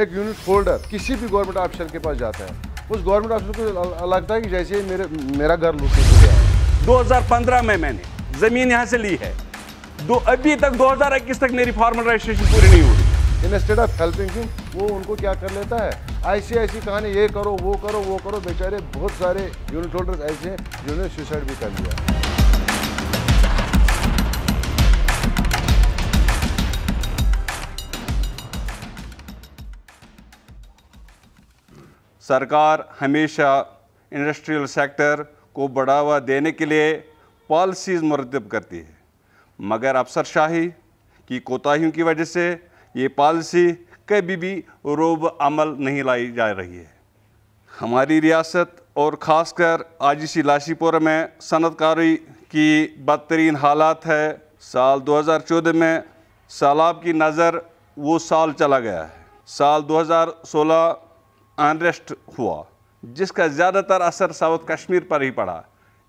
एक unit holder किसी भी गवर्नमेंट ऑफिसर के पास जाता है उस गवर्नमेंट ऑफिसर को लगता है कि जैसे ही मेरे मेरा घर लूट हो गया दो हज़ार पंद्रह में मैंने ज़मीन यहाँ से ली है दो अभी तक दो हज़ार इक्कीस तक मेरी फॉर्मल रजिस्ट्रेशन पूरी नहीं हुई instead of helping him वो उनको क्या कर लेता है ऐसी ऐसी कहानी ये करो वो करो वो करो बेचारे बहुत सारे यूनिट होल्डर्स ऐसे हैं जिन्होंने सुसाइड भी कर लिया है सरकार हमेशा इंडस्ट्रियल सेक्टर को बढ़ावा देने के लिए पॉलिसीज़ मरतब करती है मगर अफसरशाही की कोताही की वजह से ये पॉलिसी कभी भी रोब अमल नहीं लाई जा रही है हमारी रियासत और ख़ासकर आज इसी लाशीपुर में सनतकारी की बदतरीन हालात है साल 2014 में सैलाब की नज़र वो साल चला गया है साल 2016 अनरेस्ट हुआ जिसका ज़्यादातर असर साउथ कश्मीर पर ही पड़ा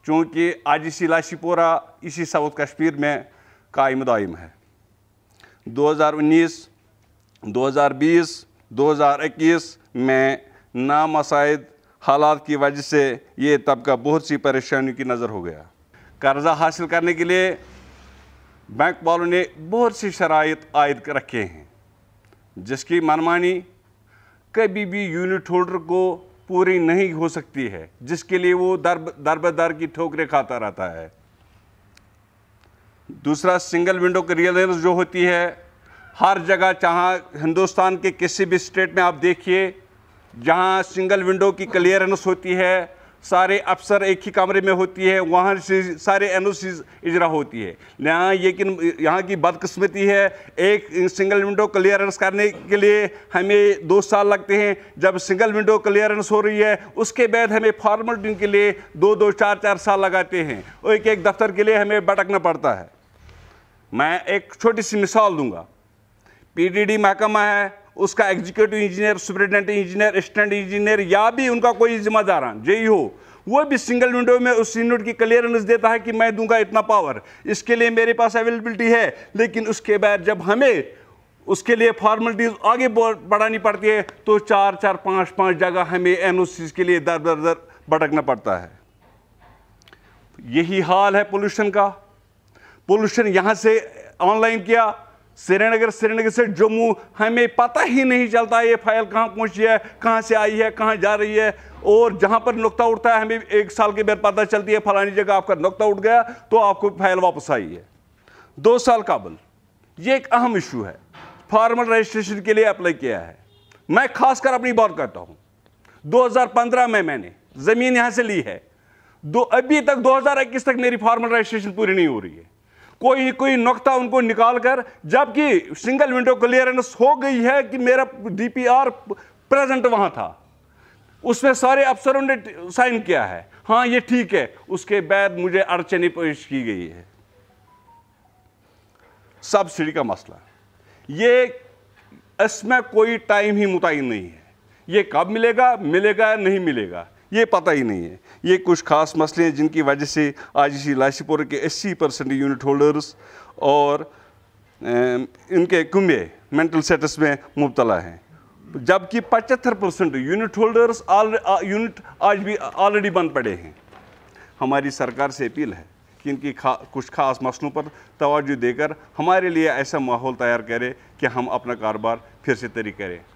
चूँकि आज इसी लाशीपोरा इसी साउथ कश्मीर में कायम दायम है 2019, 2020, 2021 में नामसाइद हालात की वजह से ये तबका बहुत सी परेशानियों की नज़र हो गया कर्ज़ा हासिल करने के लिए बैंक वालों ने बहुत सी शराइ आयद रखे हैं जिसकी मनमानी कभी भी यूनिट होल्डर को पूरी नहीं हो सकती है जिसके लिए वो दर दर बदर की ठोकरें खाता रहता है दूसरा सिंगल विंडो की रियलेंस जो होती है हर जगह जहाँ हिंदुस्तान के किसी भी स्टेट में आप देखिए जहाँ सिंगल विंडो की क्लियरेंस होती है सारे अफसर एक ही कमरे में होती है वहाँ से सारे एन इजरा होती है यहाँ लेकिन यहाँ की बदकस्मती है एक सिंगल विंडो क्लियरेंस करने के लिए हमें दो साल लगते हैं जब सिंगल विंडो क्लियरेंस हो रही है उसके बाद हमें फॉर्मलिटी के लिए दो दो चार चार साल लगाते हैं और एक एक दफ्तर के लिए हमें भटकना पड़ता है मैं एक छोटी सी मिसाल दूँगा पी महकमा है उसका executive engineer superintendent engineer assistant engineer या भी उनका कोई जिम्मेदारान जे हो वो भी सिंगल विंडो में उस यूनिट की क्लियरेंस देता है कि मैं दूंगा इतना पावर इसके लिए मेरे पास अवेलेबिलिटी है लेकिन उसके बाद जब हमें उसके लिए फॉर्मेलिटीज़ आगे बढ़ानी पड़ती है तो चार चार पाँच पाँच जगह हमें एन के लिए दर दर दर भटकना पड़ता है यही हाल है पोल्यूशन का पोल्यूशन यहाँ से ऑनलाइन किया श्रीनगर श्रीनगर से जम्मू हमें पता ही नहीं चलता ये फाइल कहाँ पहुँची है कहाँ से आई है कहाँ जा रही है और जहाँ पर नुकता उठता है हमें एक साल के बाद पता चलती है फलानी जगह आपका नुकता उठ गया तो आपको फाइल वापस आई है दो साल काबल ये एक अहम इशू है फार्मल रजिस्ट्रेशन के लिए अप्लाई किया है मैं खासकर अपनी बात करता हूँ 2015 में मैंने ज़मीन यहाँ से ली है दो अभी तक 2021 तक मेरी फार्मल रजिस्ट्रेशन पूरी नहीं हो रही है कोई कोई नुकता उनको निकाल कर जबकि सिंगल विंडो क्लियरेंस हो गई है कि मेरा डीपीआर प्रेजेंट वहां था उसमें सारे अफसरों ने साइन किया है हाँ ये ठीक है उसके बाद मुझे अड़चनी पेश की गई है सब्सिडी का मसला ये इसमें कोई टाइम ही मुतयन नहीं है ये कब मिलेगा मिलेगा या नहीं मिलेगा ये पता ही नहीं है ये कुछ खास मसले हैं जिनकी वजह से आज इसी लाशीपुर के 80 परसेंट यूनिट होल्डर्स और इनके कुंबे मेंटल स्टेटस में मुबतला हैं जबकि पचहत्तर परसेंट यूनिट होल्डर्स यूनिट आज भी ऑलरेडी बंद पड़े हैं हमारी सरकार से अपील है कि इनकी खा कुछ खास मसलों पर तोज्जो देकर हमारे लिए ऐसा माहौल तैयार करे कि हम अपना कारोबार फिर से तरी करें